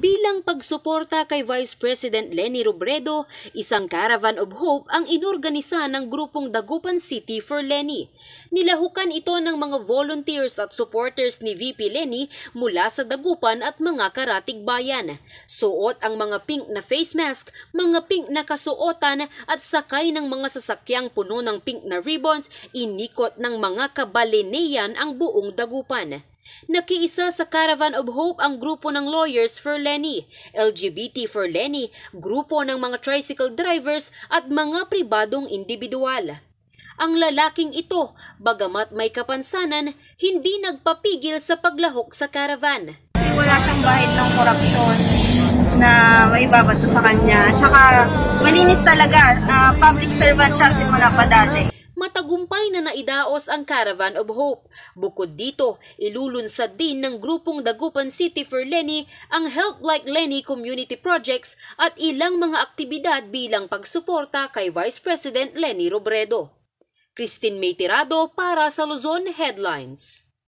Bilang pagsuporta kay Vice President Leni Robredo, isang caravan of hope ang inorganisa ng grupong Dagupan City for Leni. Nilahukan ito ng mga volunteers at supporters ni VP Leni mula sa Dagupan at mga karatig bayan. Suot ang mga pink na face mask, mga pink na kasuotan at sakay ng mga sasakyang puno ng pink na ribbons, inikot ng mga kabalineyan ang buong Dagupan. Nakiisa sa Caravan of Hope ang grupo ng Lawyers for Lenny, LGBT for Lenny, grupo ng mga tricycle drivers at mga pribadong individual. Ang lalaking ito, bagamat may kapansanan, hindi nagpapigil sa paglahok sa caravan. Wala siyang bahid ng korupsyon na may babato sa kanya. Tsaka malinis talaga, uh, public servant siya simula pa dati matagumpay na naidaos ang Caravan of Hope. Bukod dito, ilulunsad din ng grupong Dagupan City for Lenny ang Help Like Lenny community projects at ilang mga aktibidad bilang pagsuporta kay Vice President Lenny Robredo. Christine May Tirado para sa Luzon Headlines.